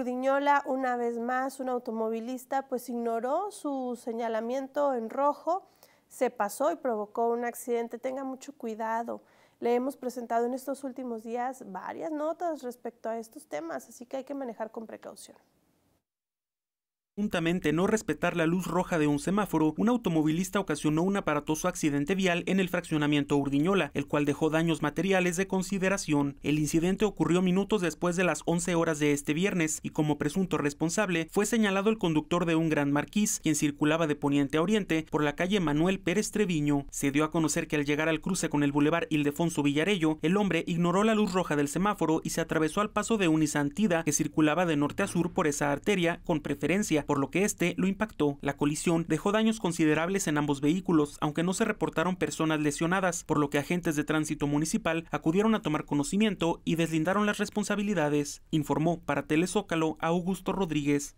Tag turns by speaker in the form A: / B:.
A: Urdiñola, una vez más, un automovilista, pues ignoró su señalamiento en rojo, se pasó y provocó un accidente. Tenga mucho cuidado. Le hemos presentado en estos últimos días varias notas respecto a estos temas, así que hay que manejar con precaución.
B: Juntamente no respetar la luz roja de un semáforo, un automovilista ocasionó un aparatoso accidente vial en el fraccionamiento Urdiñola, el cual dejó daños materiales de consideración. El incidente ocurrió minutos después de las 11 horas de este viernes y como presunto responsable fue señalado el conductor de un Gran Marquís, quien circulaba de poniente a oriente por la calle Manuel Pérez Treviño. Se dio a conocer que al llegar al cruce con el bulevar Ildefonso Villarello, el hombre ignoró la luz roja del semáforo y se atravesó al paso de un que circulaba de norte a sur por esa arteria con preferencia por lo que este lo impactó. La colisión dejó daños considerables en ambos vehículos, aunque no se reportaron personas lesionadas, por lo que agentes de tránsito municipal acudieron a tomar conocimiento y deslindaron las responsabilidades, informó para Telezócalo Augusto Rodríguez.